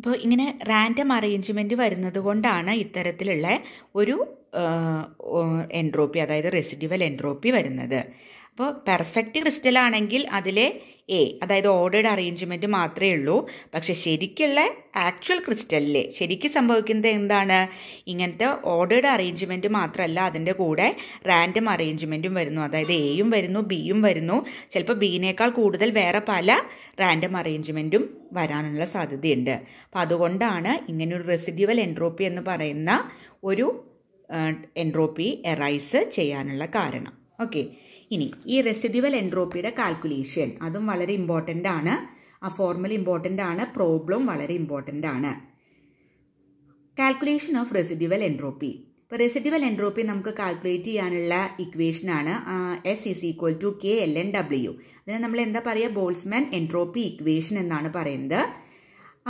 ഇപ്പോൾ ഇങ്ങനെ random arrangement വരുന്നത് കൊണ്ടാണ് ഇത്തരത്തിലുള്ള ഒരു എൻട്രോപ്പി അതായത് റെസിഡ്യുവൽ എൻട്രോപ്പി വരുന്നത് അപ്പോൾ പെർഫെക്റ്റ് ക്രിസ്റ്റൽ ആണെങ്കിൽ അതിലെ എ അതായത് ഓർഡേഡ് അറേഞ്ച്മെൻറ്റ് മാത്രമേ ഉള്ളൂ പക്ഷെ ശരിക്കുള്ള ആക്ച്വൽ ക്രിസ്റ്റലിൽ ശരിക്കും സംഭവിക്കുന്നത് എന്താണ് ഇങ്ങനത്തെ ഓർഡേഡ് അറേഞ്ച്മെൻറ്റ് മാത്രമല്ല അതിൻ്റെ കൂടെ റാൻഡം അറേഞ്ച്മെൻറ്റും വരുന്നു അതായത് എയും വരുന്നു ബിയും വരുന്നു ചിലപ്പോൾ ബീനേക്കാൾ കൂടുതൽ വേറെ പല റാൻഡം അറേഞ്ച്മെൻറ്റും വരാനുള്ള സാധ്യതയുണ്ട് അപ്പോൾ അതുകൊണ്ടാണ് ഇങ്ങനൊരു റെസിഡ്യുവൽ എൻട്രോപ്പി എന്ന് പറയുന്ന ഒരു എൻട്രോപ്പി എറൈസ് ചെയ്യാനുള്ള കാരണം ഓക്കെ ഇനി ഈ റെസിഡ്യുവൽ എൻട്രോപ്പിയുടെ കാൽക്കുലേഷൻ അതും വളരെ ഇമ്പോർട്ടൻ്റ് ആണ് ആ ഫോർമൽ ഇമ്പോർട്ടൻ്റ് ആണ് പ്രോബ്ലം വളരെ ഇമ്പോർട്ടൻ്റ് ആണ് കാൽക്കുലേഷൻ ഓഫ് റെസിഡ്യുവൽ എൻട്രോപ്പി ഇപ്പോൾ റെസിഡ്യുവൽ എൻട്രോപ്പി നമുക്ക് കാൽക്കുലേറ്റ് ചെയ്യാനുള്ള ഇക്വേഷനാണ് S is equal to K L N W അതിനെ നമ്മൾ എന്താ പറയുക ബോൾസ്മാൻ എൻട്രോപ്പി ഇക്വേഷൻ എന്നാണ് പറയുന്നത്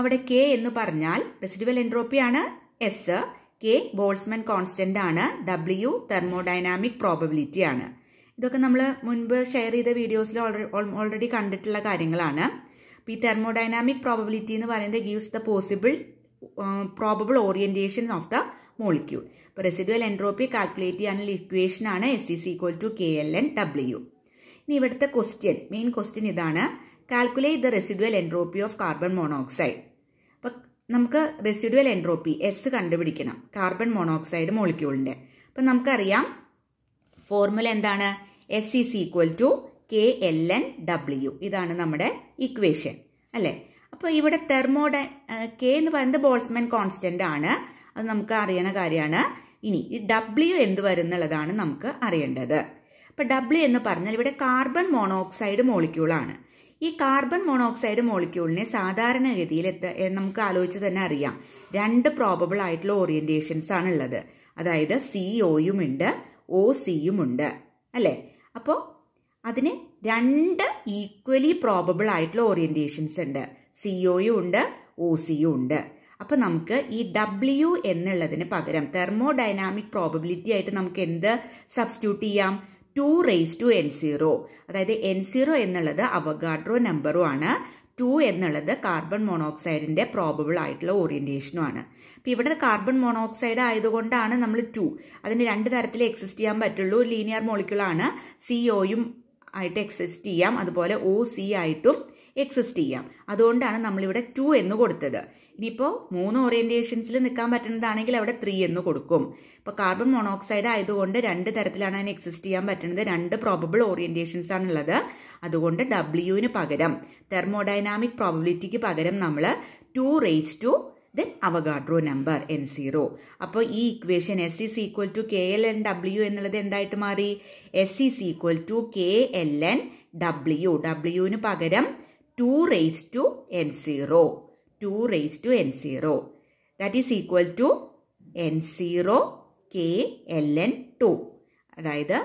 അവിടെ കെ എന്ന് പറഞ്ഞാൽ റെസിഡ്യുവൽ എൻട്രോപ്പിയാണ് എസ് കെ ബോൾസ്മാൻ കോൺസ്റ്റന്റ് ആണ് ഡബ്ല്യു തെർമോഡൈനാമിക് പ്രോബബിലിറ്റി ആണ് ഇതൊക്കെ നമ്മൾ മുൻപ് ഷെയർ ചെയ്ത വീഡിയോസിൽ ഓൾറെഡി കണ്ടിട്ടുള്ള കാര്യങ്ങളാണ് ഈ തെർമോഡൈനാമിക് പ്രോബബിലിറ്റി എന്ന് പറയുന്നത് gives the possible probable orientation of the molecule അപ്പോൾ റെസിഡുവൽ എൻട്രോപ്പി കാൽക്കുലേറ്റ് ചെയ്യാനുള്ള ആണ് S C C equal to K L N W ഇനി ഇവിടുത്തെ ക്വസ്റ്റ്യൻ മെയിൻ ക്വസ്റ്റ്യൻ ഇതാണ് calculate the residual entropy of carbon monoxide അപ്പം നമുക്ക് റെസിഡുവൽ എൻട്രോപ്പി എസ് കണ്ടുപിടിക്കണം carbon monoxide മോളിക്യൂളിൻ്റെ അപ്പം നമുക്കറിയാം ഫോർമുല എന്താണ് S is equal to K L N W ഇതാണ് നമ്മുടെ ഇക്വേഷൻ അല്ലേ അപ്പോൾ ഇവിടെ തെർമോഡ കെ എന്ന് പറയുന്നത് ബോൾസ്മാൻ കോൺസ്റ്റന്റ് ആണ് അത് നമുക്ക് അറിയണ കാര്യമാണ് ഇനി ഈ ഡബ്ല്യു എന്ത് വരുന്നുള്ളതാണ് നമുക്ക് അറിയേണ്ടത് അപ്പോൾ ഡബ്ല്യു എന്ന് പറഞ്ഞാൽ ഇവിടെ കാർബൺ മോണോക്സൈഡ് മോളിക്യൂളാണ് ഈ കാർബൺ മോണോക്സൈഡ് മോളിക്യൂളിനെ സാധാരണഗതിയിൽ നമുക്ക് ആലോചിച്ച് തന്നെ അറിയാം രണ്ട് പ്രോബബിൾ ആയിട്ടുള്ള ഓറിയന്റേഷൻസ് ആണുള്ളത് അതായത് സി ഒയും ഉണ്ട് ഒ സിയും ഉണ്ട് അല്ലേ അപ്പോൾ അതിന് രണ്ട് ഈക്വലി പ്രോബബിൾ ആയിട്ടുള്ള ഓറിയൻറ്റേഷൻസ് ഉണ്ട് സി ഒയും ഉണ്ട് ഒ സിയും ഉണ്ട് അപ്പോൾ നമുക്ക് ഈ ഡബ്ല്യു എന്നുള്ളതിന് പകരം തെർമോഡൈനാമിക് പ്രോബബിലിറ്റി ആയിട്ട് നമുക്ക് എന്ത് സബ്സ്റ്റിറ്റ്യൂട്ട് ചെയ്യാം two raise to N zero അതായത് എൻ സീറോ എന്നുള്ളത് അവഗാഡ്രോ നമ്പറുമാണ് ടു എന്നുള്ളത് കാർബൺ മോണോക്സൈഡിന്റെ പ്രോബബിൾ ആയിട്ടുള്ള ആണ് അപ്പം ഇവിടെ കാർബൺ മോണോക്സൈഡ് ആയതുകൊണ്ടാണ് നമ്മൾ ടു അതിന് രണ്ട് തരത്തിൽ എക്സിസ്റ്റ് ചെയ്യാൻ പറ്റുള്ളൂ ലീനിയർ ആണ് സി ഒയും ആയിട്ട് എക്സിസ്റ്റ് ചെയ്യാം അതുപോലെ ഒ സി ആയിട്ടും എക്സിസ്റ്റ് ചെയ്യാം അതുകൊണ്ടാണ് നമ്മളിവിടെ ടു എന്ന് കൊടുത്തത് ഇനിയിപ്പോൾ മൂന്ന് ഓറിയൻറ്റേഷൻസിൽ നിൽക്കാൻ പറ്റുന്നതാണെങ്കിൽ അവിടെ ത്രീ എന്ന് കൊടുക്കും ഇപ്പോൾ കാർബൺ മോണോക്സൈഡ് ആയതുകൊണ്ട് രണ്ട് തരത്തിലാണ് അതിന് എക്സിസ്റ്റ് ചെയ്യാൻ പറ്റുന്നത് രണ്ട് പ്രോബിൾ ഓറിയൻറ്റേഷൻസ് ആണുള്ളത് അതുകൊണ്ട് ഡബ്ല്യുവിന് പകരം തെർമോഡൈനാമിക് പ്രോബിലിറ്റിക്ക് പകരം നമ്മൾ two raise to then Avogadro number N zero അപ്പോൾ ഈ equation S is equal to K L N W എന്നുള്ളത് എന്തായിട്ട് മാറി S is equal to K L N W ഡബ്ല്യുവിന് പകരം two raise to N zero two two raise N zero that is equal to N zero K L N two അതായത്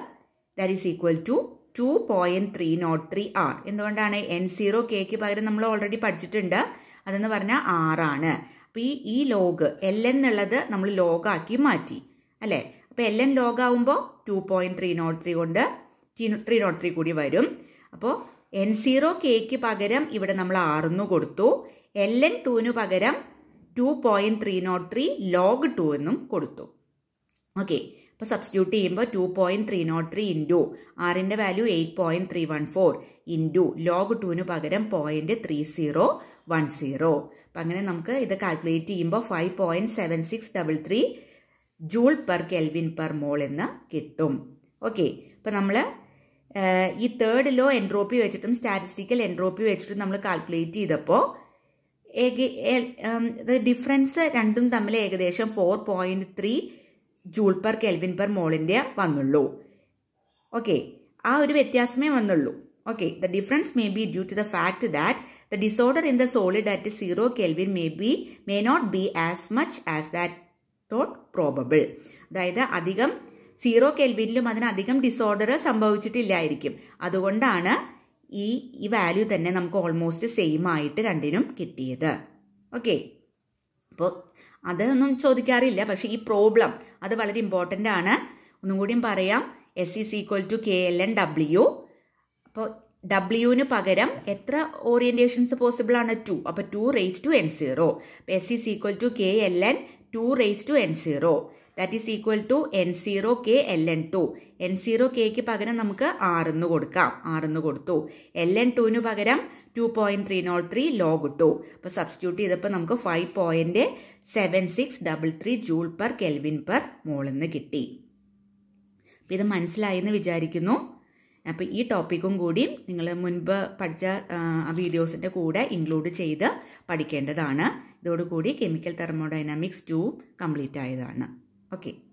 that is equal to two point three nought three R എന്തുകൊണ്ടാണ് N zero കെക്ക് പകരം നമ്മൾ already പഠിച്ചിട്ടുണ്ട് അതെന്ന് പറഞ്ഞാൽ ആറാണ് അപ്പോൾ ഈ ഈ ലോഗ് എൽ എന്നുള്ളത് നമ്മൾ ലോഗാക്കി മാറ്റി അല്ലേ അപ്പോൾ എൽ എൻ ലോഗാവുമ്പോൾ two point three nought three കൊണ്ട് ത്രീ നോട്ട് ത്രീ കൂടി വരും അപ്പോൾ എൻ സീറോ കെക്ക് പകരം ഇവിടെ നമ്മൾ ആറെന്ന് കൊടുത്തു എൽ എൻ ടുവിന് പകരം two point three nought three log two എന്നും കൊടുത്തു ഓക്കെ അപ്പോൾ സബ്സ്റ്റിറ്റ്യൂട്ട് ചെയ്യുമ്പോൾ two point three nought three into ആറിൻ്റെ value eight point three one four into log ടുവിന് പകരം point three zero one zero അപ്പം അങ്ങനെ നമുക്ക് ഇത് കാൽക്കുലേറ്റ് ചെയ്യുമ്പോൾ five point seven six double three joule per kelvin per mole എന്ന് കിട്ടും ഓക്കെ അപ്പം നമ്മൾ ഈ തേർഡ് ലോ എൻട്രോപ്പി വെച്ചിട്ടും സ്റ്റാറ്റിസ്റ്റിക്കൽ എൻട്രോപ്പി വെച്ചിട്ടും നമ്മൾ കാൽക്കുലേറ്റ് ചെയ്തപ്പോൾ ഡിഫറൻസ് രണ്ടും തമ്മിൽ ഏകദേശം four point three joule per kelvin per മോളിൻ്റെ വന്നുള്ളൂ ഓക്കെ ആ ഒരു വ്യത്യാസമേ വന്നുള്ളൂ okay the difference may be due to the fact that the disorder in the solid at zero kelvin may be may not be as much as that thought probable അതായത് അധികം zero കെൽവിനിലും അതിനധികം disorder സംഭവിച്ചിട്ടില്ലായിരിക്കും അതുകൊണ്ടാണ് ഈ ഈ value തന്നെ നമുക്ക് almost same ആയിട്ട് രണ്ടിനും കിട്ടിയത് ഓക്കെ അപ്പോൾ അതൊന്നും ചോദിക്കാറില്ല പക്ഷേ ഈ പ്രോബ്ലം അത് വളരെ ഇമ്പോർട്ടൻ്റ് ആണ് ഒന്നും കൂടിയും പറയാം S is equal to K L N W അപ്പോൾ ഡബ്ല്യുവിന് പകരം എത്ര ഓറിയൻറ്റേഷൻസ് പോസിബിൾ ആണ് ടു അപ്പോൾ two raise to N zero S is equal to K L N two raise to N zero that is equal to N zero K L N two N zero കെക്ക് പകരം നമുക്ക് ആറെന്ന് കൊടുക്കാം ആറെന്ന് കൊടുത്തു L N ടുവിന് പകരം two point three nought three log കിട്ടു അപ്പോൾ substitute ചെയ്തപ്പോൾ നമുക്ക് five point seven six double three joule per kelvin per മോളിൽ നിന്ന് കിട്ടി അപ്പോൾ ഇത് മനസ്സിലായെന്ന് വിചാരിക്കുന്നു അപ്പോൾ ഈ ടോപ്പിക്കും കൂടി നിങ്ങൾ മുൻപ് പഠിച്ച വീഡിയോസിൻ്റെ കൂടെ ഇൻക്ലൂഡ് ചെയ്ത് പഠിക്കേണ്ടതാണ് ഇതോടുകൂടി കെമിക്കൽ തെർമോഡൈനാമിക്സ് ടു കംപ്ലീറ്റ് ആയതാണ് Okay.